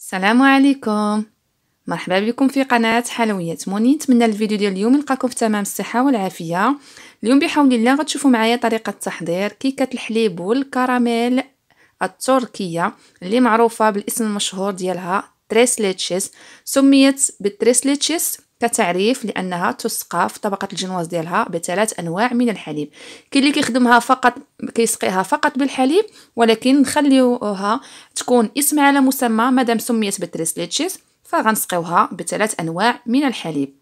السلام عليكم مرحبا بكم في قناة حلويات موني نتمنى الفيديو ديال اليوم نلقاكم في تمام الصحة والعافية اليوم بحول الله غتشوفوا معايا طريقة تحضير كيكة الحليب والكراميل التركية اللي معروفة بالاسم المشهور ديالها تريسليتشيس سميت بالتريسليتشيس كتعريف لانها تسقى في طبقه الجنواز ديالها بثلاث انواع من الحليب كاين اللي كيخدمها فقط كيسقيها فقط بالحليب ولكن نخليوها تكون اسم على مسمى مادام سميت بتريس ليتشيز فغنسقيوها بثلاث انواع من الحليب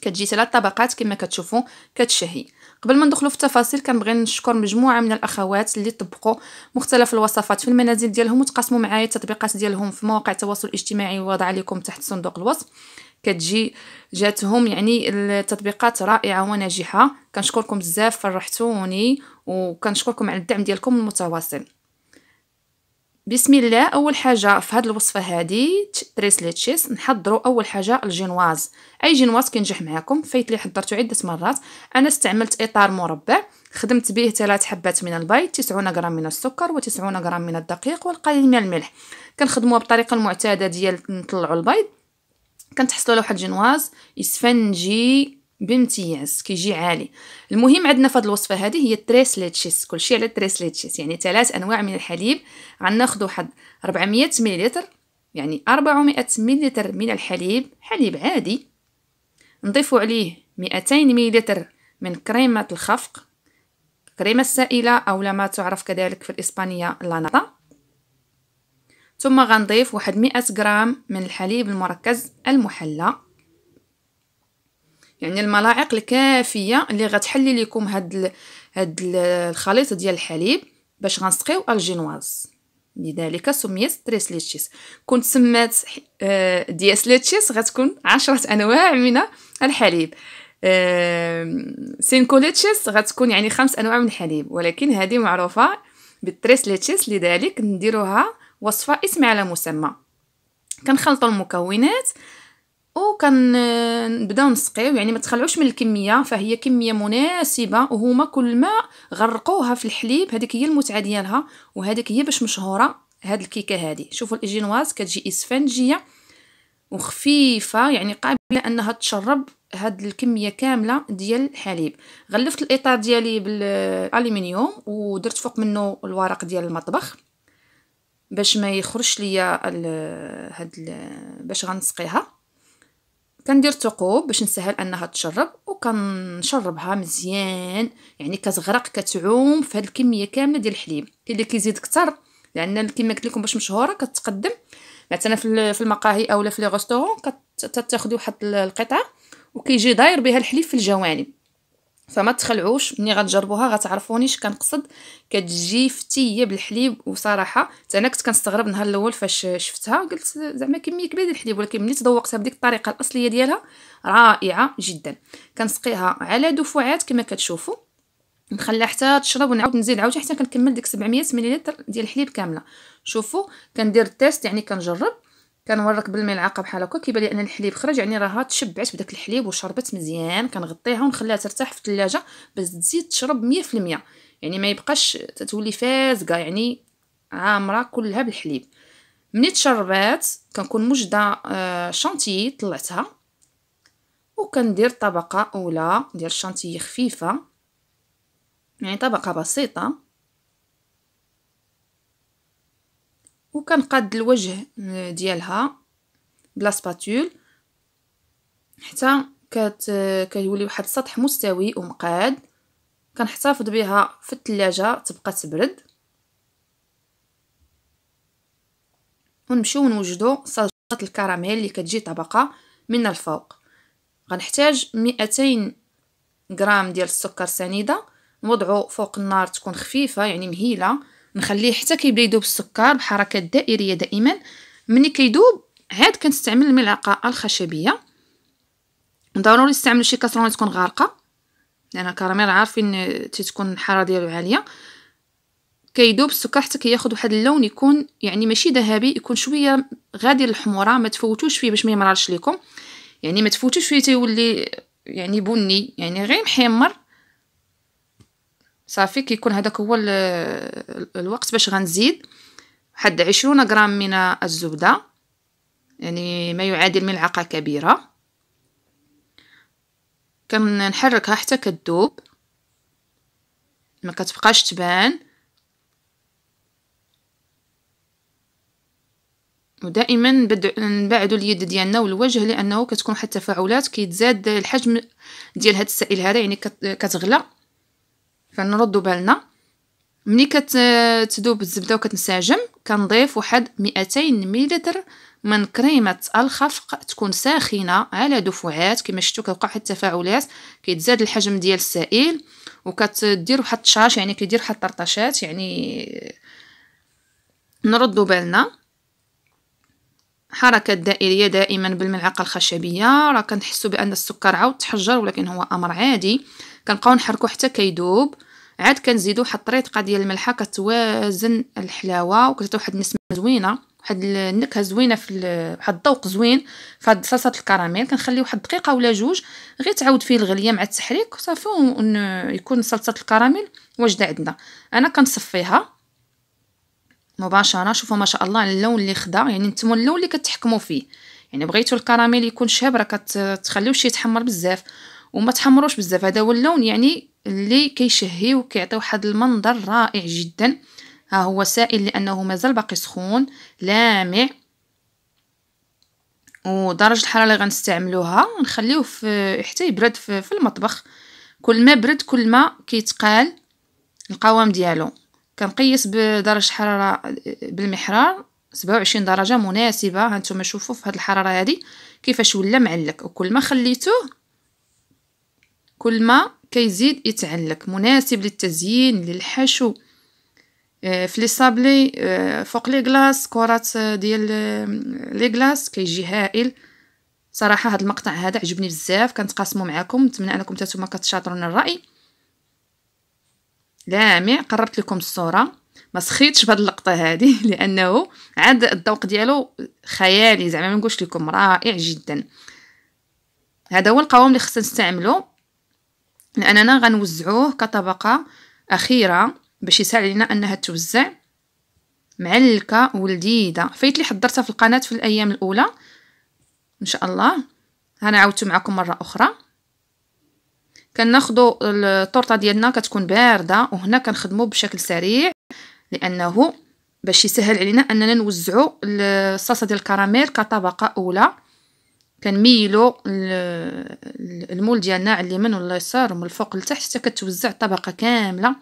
كتجي ثلاث طبقات كما كتشوفوا كتشهي قبل ما ندخلوا في التفاصيل كنبغي نشكر مجموعه من الاخوات اللي طبقوا مختلف الوصفات في المنازل ديالهم وتقاسموا معايا التطبيقات ديالهم في مواقع التواصل الاجتماعي ووضع لكم تحت صندوق الوصف كتجي جاتهم يعني التطبيقات رائعه وناجحه كنشكركم بزاف فرحتوني وكنشكركم على الدعم ديالكم المتواصل بسم الله اول حاجه في هذه الوصفه هذه تريس لي نحضرو نحضروا اول حاجه الجينواز اي جينواز كينجح معاكم فايت لي حضرته عده مرات انا استعملت اطار مربع خدمت به ثلاث حبات من البيض 90 غرام من السكر و90 غرام من الدقيق والقليل من الملح كنخدموها بطريقه المعتاده ديال نطلعوا البيض كنتحصلوا على واحد جنواز اسفنجي بامتياز كيجي عالي المهم عندنا في هذه الوصفه هذه هي تريس ليتشيس كلشي على تريس ليتشيس يعني ثلاث انواع من الحليب غناخذوا واحد 400 مليلتر يعني 400 مليلتر من الحليب حليب عادي نضيفوا عليه 200 مليلتر من كريمه الخفق كريمه السائله او ما تعرف كذلك في الاسبانيه لاناتا ثم غنضيف واحد مئة غرام من الحليب المركز المحلى يعني الملاعق الكافيه اللي غتحلي لكم هاد ال... هاد الخليط ديال الحليب باش غنسقيو الجينواز لذلك سميت تريس ليتشيس كنت سمات آه، دياس ليتشيس غتكون عشرة انواع من الحليب آه، سينكو ليتشيس غتكون يعني خمس انواع من الحليب ولكن هذه معروفه بالتريس ليتشيس لذلك نديروها وصفه اسم على مسمى كنخلطوا المكونات وكنبداو نسقيو يعني ما تخلعوش من الكميه فهي كميه مناسبه وهما كل ما غرقوها في الحليب هذيك هي المتعه ديالها وهذيك هي باش مشهوره هاد الكيكه هادي شوفوا الاجينواز كتجي اسفنجيه وخفيفه يعني قابله انها تشرب هاد الكميه كامله ديال الحليب غلفت الاطار ديالي بالالومنيوم ودرت فوق منه الورق ديال المطبخ باش ما يخرجش ليا ال هاد ال باش غنسقيها كندير ثقوب باش نسهل انها تشرب وكنشربها مزيان يعني كتغرق كتعوم في هاد الكميه كامله ديال الحليب اللي كيزيد كتر لان كما قلت لكم باش مشهوره كتقدم مثلا في المقاهي اولا في لي غوستورون كتاخذي واحد القطعه وكيجي داير بها الحليب في الجوانب فما تخلعوش ملي غتجربوها غتعرفوني اش كنقصد كتجي فتيه بالحليب وصراحه حتى انا كنت كنستغرب النهار الاول فاش شفتها قلت زعما كميه كبيره ديال الحليب ولكن ملي تذوقتها بديك الطريقه الاصليه ديالها رائعه جدا كنسقيها على دفعات كما كتشوفوا نخليها حتى تشرب ونعاود نزيد عاوتاني حتى كنكمل ديك 700 ملل ديال الحليب كامله شوفوا كندير التيست يعني كنجرب كنورك بالملعقه بحال هكا كيبان لي ان الحليب خرج يعني راها تشبعت بداك الحليب وشربت مزيان كنغطيها ونخليها ترتاح في الثلاجه باش تزيد تشرب 100% يعني ما يبقاش تتولي فازقه يعني عامره كلها بالحليب ملي تشربات كنكون موجده آه، شانتيي طلعتها وكندير طبقه اولى ديال الشانتيي خفيفه يعني طبقه بسيطه وكنقاد الوجه ديالها بلا سباتول حتى كت... كيولي واحد السطح مستوي ومقاد كنحتفظ بها في الثلاجه تبقى تبرد ونمشيو نوجدو صلصه الكراميل اللي كتجي طبقه من الفوق غنحتاج 200 غرام ديال السكر سنيده نوضعو فوق النار تكون خفيفه يعني مهيله نخليه حتى كيبدا يذوب السكر بحركات دائريه دائما ملي كيذوب عاد كنستعمل الملعقه الخشبيه ضروري نستعملوا شي كاسرونه تكون غارقه لان الكراميل عارفين تتكون الحراره ديالو عاليه كيذوب السكر حتى كياخذ واحد اللون يكون يعني ماشي ذهبي يكون شويه غادي للحموره ما تفوتوش فيه باش ما يمررش لكم يعني ما تفوتوش فيه تيولي يعني بني يعني غير محمر صافي كيكون هذاك هو الوقت باش غنزيد واحد عشرون غرام من الزبدة يعني ما يعادل ملعقة كبيرة كنحركها حتى كدوب ما كتبقاش تبان ودائما نبعدوا اليد ديالنا والوجه لانه كتكون حتى التفاعلات كيتزاد الحجم ديال هاد السائل هذا يعني كتغلى فنردو بالنا ملي كتذوب الزبده وكتنسجم كنضيف واحد 200 ملل من كريمه الخفق تكون ساخنه على دفعات كما شفتوا كتوقع حتى التفاعلات كيتزاد الحجم ديال السائل وكتدير واحد الطشاش يعني كيدير واحد الطرطشات يعني نردو بالنا حركة دائرية دائما بالملعقة الخشبية راه كنحسو بأن السكر عاود تحجر ولكن هو أمر عادي كنبقاو نحركو حتى كيدوب عاد كنزيدو واحد الطريقة ديال الملحة كتوازن الحلاوة وكتعطي واحد النسمة زوينة واحد النكهه زوينه في واحد الذوق زوين في هاد صلصه الكراميل كنخليه واحد دقيقه ولا جوج غير تعاود فيه الغليه مع التحريك وصافي يكون صلصه الكراميل واجده عندنا انا كنصفيها مباشرة شوفوا ما شاء الله اللون اللي خدا يعني نتوما اللون اللي كتحكموا فيه يعني بغيتو الكراميل يكون شهب راه شي يتحمر بزاف وما تحمروش بزاف هذا هو اللون يعني اللي كيشهي وكيعطي واحد المنظر رائع جدا ها هو سائل لانه مازال باقي سخون لامع ودرجه الحراره اللي غنستعملوها نخليوه في حتى يبرد في المطبخ كل ما برد كل ما كيتقال القوام ديالو كنقيس بدرجه الحراره بالمحرار 27 درجه مناسبه هانتوما شوفوا في هاد الحراره هادي كيفاش ولا معلك وكل ما خليتوه كل ما كيزيد يتعلك مناسب للتزيين للحشو آه، في لي صابلي آه، فوق لي غلاس كرات آه، ديال لي غلاس كيجي هائل صراحه هاد المقطع هذا عجبني بزاف كنتقاسمو معكم نتمنى انكم نتوما كتشاطرون الراي لامع قربت لكم الصوره ما سخيتش بهاد اللقطه هذه لانه عاد الذوق ديالو خيالي زعما ما نقولش لكم رائع جدا هذا هو القوام اللي خصنا نستعملو لاننا غنوزعوه كطبقه اخيره باش يسهل علينا انها توزع معلكه ولذيذه فايت اللي حضرتها في القناه في الايام الاولى ان شاء الله انا عاودت معكم مره اخرى كناخدو الطرطه ديالنا كتكون بارده وهنا كنخدمو بشكل سريع لانه باش يسهل علينا اننا نوزعو الصلصه ديال الكراميل كطبقه اولى كنميلو المول ديالنا على اليمين ولا اليسار ومن الفوق لتحت حتى كتوزع الطبقه كامله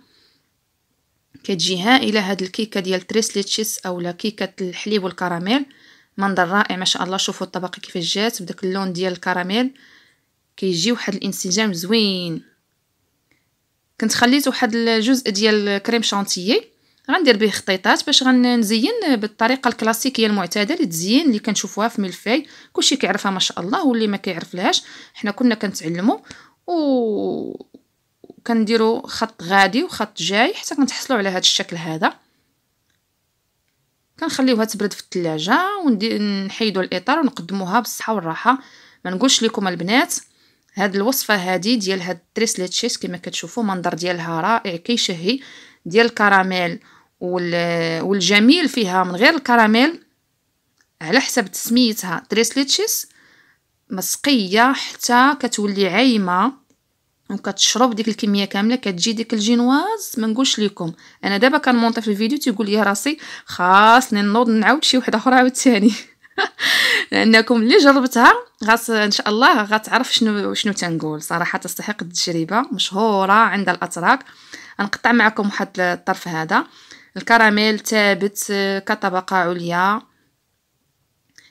كتجي هائله هاد الكيكه ديال تريسليتشيس اولا كيكه الحليب والكراميل منظر رائع ما شاء الله شوفوا الطبقه كيفاش جات بداك اللون ديال الكراميل كيجي واحد الانسجام زوين كنت خليت واحد الجزء ديال كريم شانتيي غندير به خطيطات باش غنزين بالطريقه الكلاسيكيه المعتاده للتزيين اللي كنشوفوها في ملفاي كلشي كيعرفها ما شاء الله واللي ما كيعرفلهاش حنا كنا كنتعلموا و كنديروا خط غادي وخط جاي حتى كنتحصلوا على هذا الشكل هذا كنخليوها تبرد في الثلاجه ونحيدوا الاطار ونقدموها بالصحه والراحه ما نقولش لكم البنات هاد الوصفه هادي ديال هاد تريسلي تشيز كما كتشوفوا منظر ديالها رائع كيشهي ديال الكراميل والجميل فيها من غير الكراميل على حسب تسميتها تريسلي تشيز مسقيه حتى كتولي عايمه وكتشرب ديك الكميه كامله كتجي ديك الجينواز ما نقولش لكم انا دابا كنمونطي في الفيديو تيقول لي راسي خاصني نوض نعاود شي وحده اخرى عاوتاني لانكم اللي جربتها غت ان شاء الله غتعرف شنو شنو تنقول صراحه تستحق التجربه مشهوره عند الاتراك نقطع معكم واحد الطرف هذا الكراميل ثابت كطبقه عليا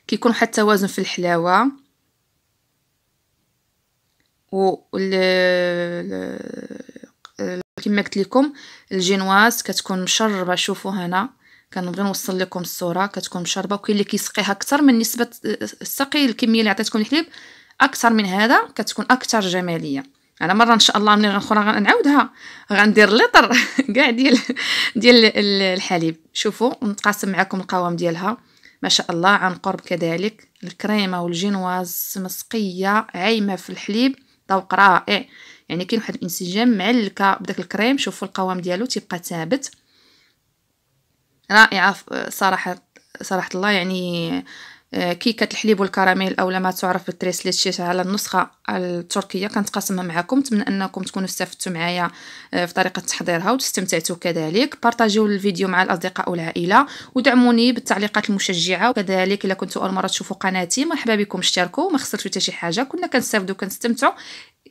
كيكون واحد التوازن في الحلاوه و كما قلت لكم الجينواز كتكون مشربه شوفوا هنا كنبغي نوصل لكم الصوره كتكون مشربه وكاين اللي كيسقيها اكثر من نسبه آه، السقي الكميه اللي عطيتكم الحليب اكثر من هذا كتكون اكثر جماليه على مره ان شاء الله ملي غنخرى غنعاودها غندير لتر كاع ديال ديال الحليب شوفوا نتقاسم معكم القوام ديالها ما شاء الله عن قرب كذلك الكريمه والجينواز مسقيه عايمه في الحليب ذوق رائع يعني كاين واحد الانسجام مع معلكه بداك الكريم شوفوا القوام ديالو تيبقى ثابت رائعة صراحة صراحة الله يعني آه، كيكة الحليب والكراميل أو لما تعرف بالتريسليت شيش على النسخة التركية كنتقاسمها معكم نتمنى أنكم تكونوا استفدتوا معايا آه، في طريقة تحضيرها وتستمتعتوا كذلك بارطاجيو الفيديو مع الأصدقاء والعائلة ودعموني بالتعليقات المشجعة وكذلك إلا كنتوا أول مرة تشوفوا قناتي مرحبا بكم اشتركوا ما خسرتوا حتى شي حاجة كنا كنستافدوا وكنستمتعوا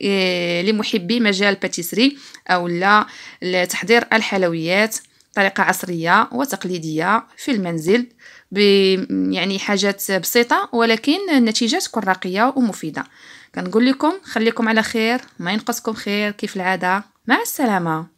آه، لمحبي مجال باتيسري أو لا لتحضير الحلويات طريقة عصرية وتقليدية في المنزل يعني حاجات بسيطة ولكن النتيجة تكون راقية ومفيدة كنقول لكم خليكم على خير ما ينقصكم خير كيف العادة مع السلامة